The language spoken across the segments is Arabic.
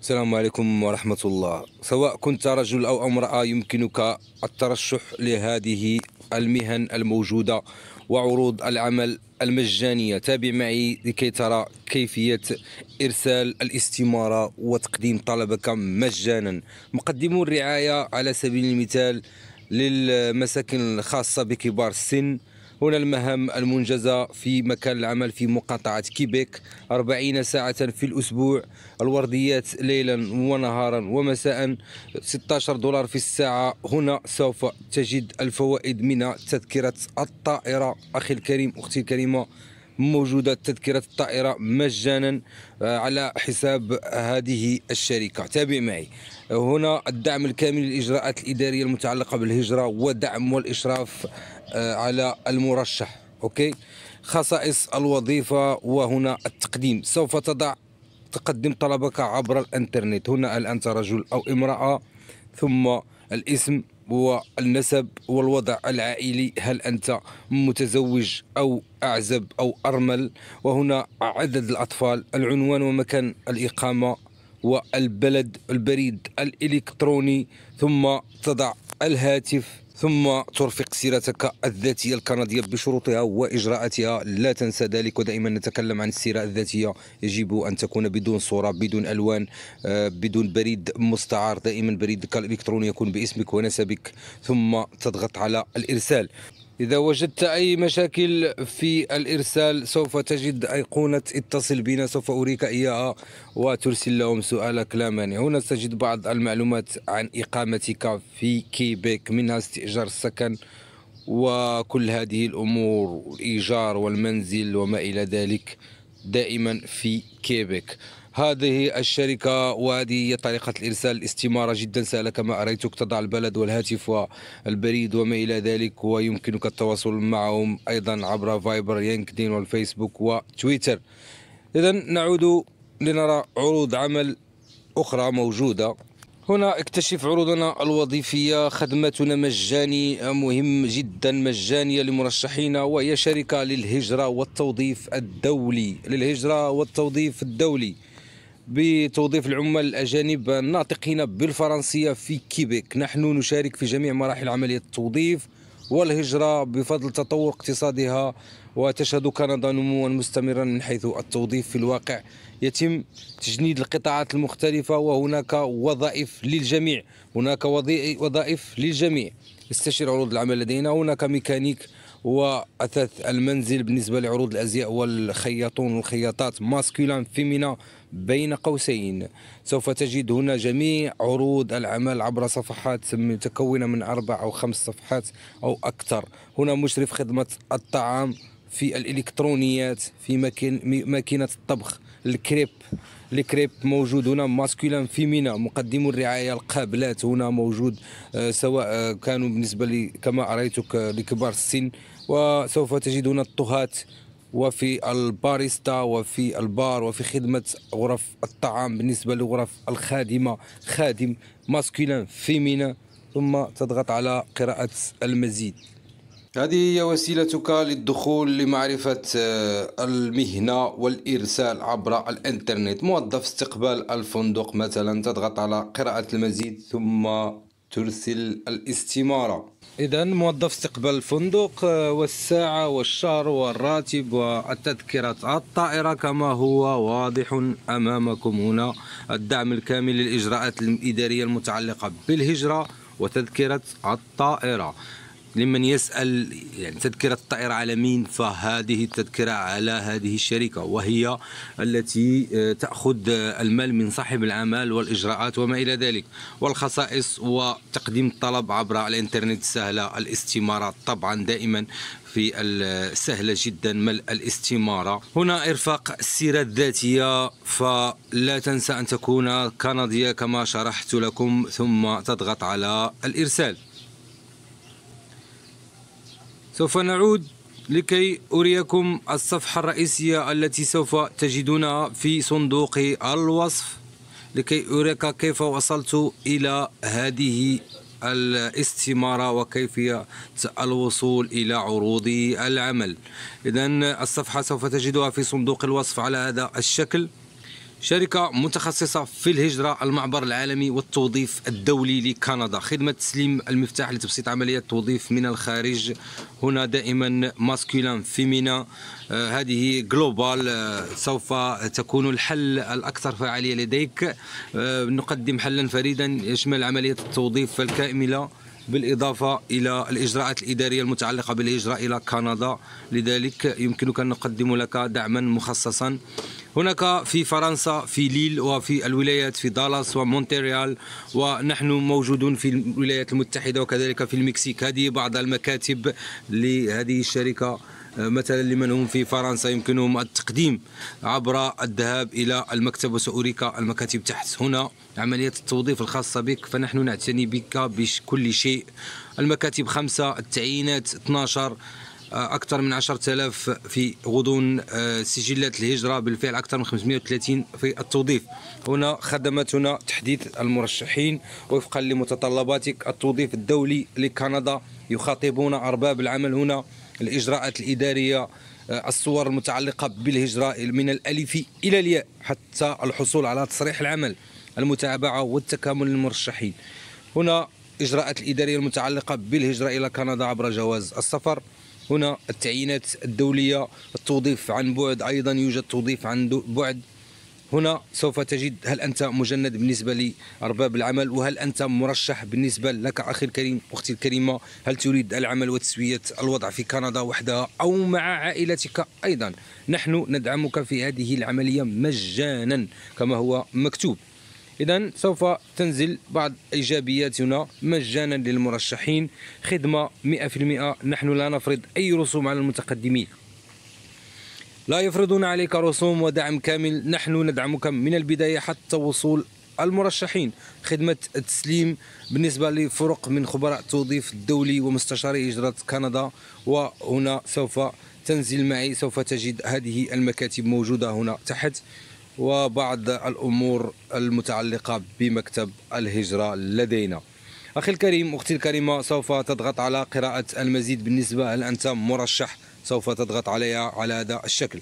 السلام عليكم ورحمة الله سواء كنت رجل أو امرأة يمكنك الترشح لهذه المهن الموجودة وعروض العمل المجانية تابع معي لكي ترى كيفية إرسال الاستمارة وتقديم طلبك مجانا مقدمو الرعاية على سبيل المثال للمساكن الخاصة بكبار السن هنا المهام المنجزة في مكان العمل في مقاطعة كيبيك 40 ساعة في الأسبوع الورديات ليلا ونهارا ومساء 16 دولار في الساعة هنا سوف تجد الفوائد من تذكرة الطائرة أخي الكريم أختي الكريمة موجودة تذكرة الطائرة مجانا آه، على حساب هذه الشركة تابع معي هنا الدعم الكامل للإجراءات الإدارية المتعلقة بالهجرة ودعم والإشراف آه، على المرشح اوكي خصائص الوظيفه وهنا التقديم سوف تضع تقدم طلبك عبر الانترنت هنا الان انت رجل او امراه ثم الاسم والنسب والوضع العائلي هل أنت متزوج أو أعزب أو أرمل وهنا عدد الأطفال العنوان ومكان الإقامة والبلد البريد الإلكتروني ثم تضع الهاتف ثم ترفق سيرتك الذاتية الكندية بشروطها وإجراءاتها لا تنسى ذلك ودائما نتكلم عن السيرة الذاتية يجب أن تكون بدون صورة بدون ألوان آه، بدون بريد مستعار دائما بريدك الإلكتروني يكون باسمك ونسبك ثم تضغط على الإرسال إذا وجدت أي مشاكل في الإرسال سوف تجد أيقونة اتصل بنا سوف أريك إياها وترسل لهم سؤالك لا مانع هنا ستجد بعض المعلومات عن إقامتك في كيبيك منها استئجار السكن وكل هذه الأمور الإيجار والمنزل وما إلى ذلك دائما في كيبيك هذه الشركة وهذه هي طريقة الإرسال الاستمارة جدا سهلة كما أريتك تضع البلد والهاتف والبريد وما إلى ذلك ويمكنك التواصل معهم أيضا عبر فايبر لينكدين والفيسبوك وتويتر إذا نعود لنرى عروض عمل أخرى موجودة هنا اكتشف عروضنا الوظيفية خدمتنا مجاني مهم جدا مجانية لمرشحينا وهي شركة للهجرة والتوظيف الدولي للهجرة والتوظيف الدولي بتوظيف العمال الأجانب الناطقين بالفرنسية في كيبيك نحن نشارك في جميع مراحل عملية التوظيف والهجرة بفضل تطور اقتصادها وتشهد كندا نموا مستمرا من حيث التوظيف في الواقع يتم تجنيد القطاعات المختلفة وهناك وظائف للجميع هناك وظائف للجميع استشير عروض العمل لدينا هناك ميكانيك واثاث المنزل بالنسبه لعروض الازياء والخياطون والخياطات ماسكولان فيمينا بين قوسين سوف تجد هنا جميع عروض الأعمال عبر صفحات متكونة من أربع أو خمس صفحات أو أكثر هنا مشرف خدمة الطعام في الإلكترونيات في ماكينة الطبخ الكريب الكريب موجود هنا ماسكولان فيمينا مقدمو الرعايه القابلات هنا موجود آه، سواء آه، كانوا بالنسبه لي كما اريتك آه، لكبار السن وسوف تجدون الطهات وفي الباريستا وفي البار وفي خدمة غرف الطعام بالنسبة لغرف الخادمة خادم ماسكولان فيمينا ثم تضغط على قراءة المزيد هذه هي وسيلتك للدخول لمعرفة آه، المهنة والإرسال عبر الإنترنت موظف استقبال الفندق مثلا تضغط على قراءة المزيد ثم ترسل الاستمارة إذا موظف استقبال الفندق آه، والساعة والشهر والراتب والتذكرة الطائرة كما هو واضح أمامكم هنا الدعم الكامل للإجراءات الإدارية المتعلقة بالهجرة وتذكرة الطائرة لمن يسأل يعني تذكرة الطائرة على مين فهذه التذكرة على هذه الشركة وهي التي آه، تأخذ آه، المال من صاحب العمل والإجراءات وما إلى ذلك والخصائص وتقديم الطلب عبر الإنترنت سهلة الاستمارة طبعا دائما في السهلة جدا ملء الاستمارة هنا إرفاق السيرة الذاتية فلا تنسى أن تكون كندية كما شرحت لكم ثم تضغط على الإرسال سوف نعود لكي أريكم الصفحة الرئيسية التي سوف تجدونها في صندوق الوصف لكي أريك كيف وصلت إلى هذه الاستمارة وكيفية الوصول إلى عروض العمل إذا الصفحة سوف تجدها في صندوق الوصف على هذا الشكل شركة متخصصة في الهجرة المعبر العالمي والتوظيف الدولي لكندا خدمة تسليم المفتاح لتبسيط عملية التوظيف من الخارج هنا دائما ماسكولان فيمينا آه هذه جلوبال آه سوف تكون الحل الأكثر فعالية لديك آه نقدم حلا فريدا يشمل عملية التوظيف الكاملة بالإضافة إلى الإجراءات الإدارية المتعلقة بالهجرة إلى كندا لذلك يمكنك أن نقدم لك دعما مخصصا هناك في فرنسا في ليل وفي الولايات في دالاس ومونتريال ونحن موجودون في الولايات المتحدة وكذلك في المكسيك هذه بعض المكاتب لهذه الشركة مثلا لمن هم في فرنسا يمكنهم التقديم عبر الذهاب الى المكتب وساريك المكاتب تحت هنا عمليه التوظيف الخاصه بك فنحن نعتني بك بكل شيء المكاتب خمسه التعيينات 12 آه، اكثر من 10000 في غضون آه، سجلات الهجره بالفعل اكثر من 530 في التوظيف هنا خدمتنا تحديث المرشحين وفقا لمتطلباتك التوظيف الدولي لكندا يخاطبون ارباب العمل هنا الاجراءات الاداريه آه، الصور المتعلقه بالهجره من الالف الى الياء حتى الحصول على تصريح العمل المتابعه والتكامل للمرشحين هنا الاجراءات الاداريه المتعلقه بالهجره الى كندا عبر جواز السفر هنا التعيينات الدولية التوظيف عن بعد أيضا يوجد توظيف عن بعد هنا سوف تجد هل أنت مجند بالنسبة لأرباب العمل وهل أنت مرشح بالنسبة لك أخي الكريم أختي الكريمة هل تريد العمل وتسوية الوضع في كندا وحدها أو مع عائلتك أيضا نحن ندعمك في هذه العملية مجانا كما هو مكتوب إذا سوف تنزل بعض إيجابياتنا مجانا للمرشحين خدمة 100% نحن لا نفرض أي رسوم على المتقدمين لا يفرضون عليك رسوم ودعم كامل نحن ندعمك من البداية حتى وصول المرشحين خدمة التسليم بالنسبة لفرق من خبراء التوظيف الدولي ومستشاري إجراءات كندا وهنا سوف تنزل معي سوف تجد هذه المكاتب موجودة هنا تحت وبعض الأمور المتعلقة بمكتب الهجرة لدينا أخي الكريم أختي الكريمة سوف تضغط على قراءة المزيد بالنسبة هل أنت مرشح سوف تضغط عليها على هذا الشكل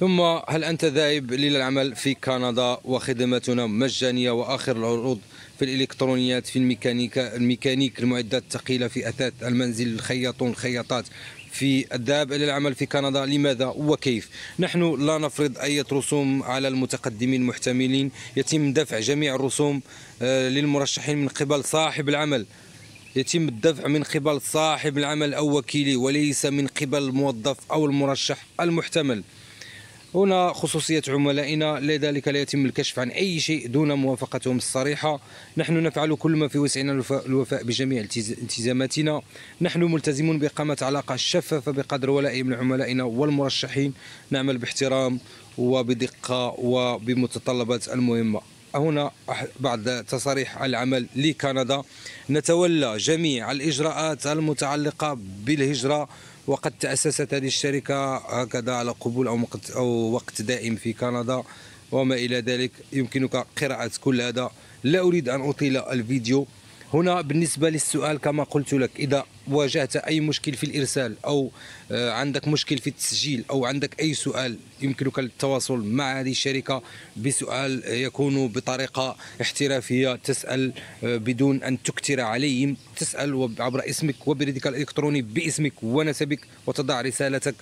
ثم هل أنت ذاهب للعمل في كندا وخدمتنا مجانية وآخر العروض في الإلكترونيات في الميكانيكا الميكانيك المعدات الثقيلة في أثاث المنزل الخياطون الخياطات في الذهاب الى العمل في كندا لماذا وكيف نحن لا نفرض اي رسوم على المتقدمين المحتملين يتم دفع جميع الرسوم آه، للمرشحين من قبل صاحب العمل يتم الدفع من قبل صاحب العمل او وكيله وليس من قبل الموظف او المرشح المحتمل هنا خصوصية عملائنا لذلك لا يتم الكشف عن أي شيء دون موافقتهم الصريحة نحن نفعل كل ما في وسعنا الوفاء بجميع التزاماتنا نحن ملتزمون بإقامة علاقة شفافة بقدر ولاء من عملائنا والمرشحين نعمل باحترام وبدقة وبمتطلبات المهمة هنا بعد تصاريح العمل لكندا نتولى جميع الإجراءات المتعلقة بالهجرة وقد تأسست هذه الشركة هكذا على قبول أو, أو وقت دائم في كندا وما إلى ذلك يمكنك قراءة كل هذا لا أريد أن أطيل الفيديو هنا بالنسبة للسؤال كما قلت لك إذا واجهت أي مشكل في الإرسال أو آه، عندك مشكل في التسجيل أو عندك أي سؤال يمكنك التواصل مع هذه الشركة بسؤال يكون بطريقة احترافية تسأل آه، بدون أن تكتر عليهم تسأل عبر اسمك وبريدك الإلكتروني باسمك ونسبك وتضع رسالتك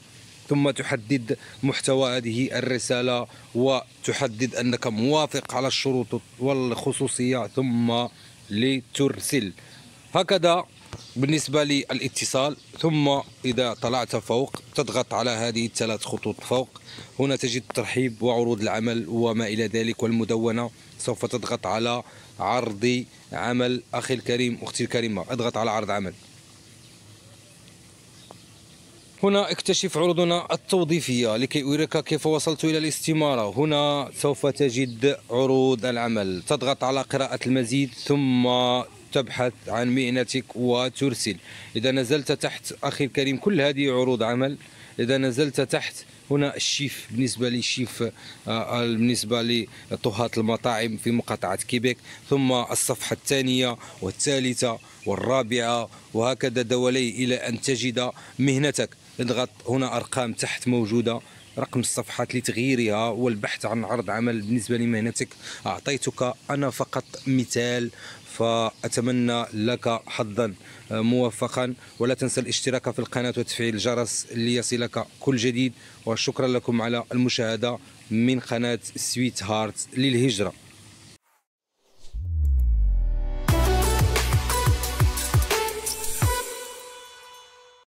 ثم تحدد محتوى هذه الرسالة وتحدد أنك موافق على الشروط والخصوصية ثم لترسل هكذا بالنسبة للاتصال ثم إذا طلعت فوق تضغط على هذه الثلاث خطوط فوق هنا تجد ترحيب وعروض العمل وما إلى ذلك والمدونة سوف تضغط على عرض عمل أخي الكريم أختي الكريمة اضغط على عرض عمل هنا اكتشف عروضنا التوظيفية لكي أريك كيف وصلت إلى الاستمارة هنا سوف تجد عروض العمل تضغط على قراءة المزيد ثم تبحث عن مهنتك وترسل إذا نزلت تحت أخي الكريم كل هذه عروض عمل إذا نزلت تحت هنا الشيف بالنسبة للشيف آه، آه، بالنسبة لطهاة المطاعم في مقاطعة كيبيك ثم الصفحة الثانية والثالثة والرابعة وهكذا دولي إلى أن تجد مهنتك اضغط هنا ارقام تحت موجوده رقم الصفحات لتغييرها والبحث عن عرض عمل بالنسبه لمهنتك اعطيتك انا فقط مثال فاتمنى لك حظا آه، موفقا ولا تنسى الاشتراك في القناه وتفعيل الجرس ليصلك كل جديد وشكرا لكم على المشاهده من قناه سويت هارت للهجره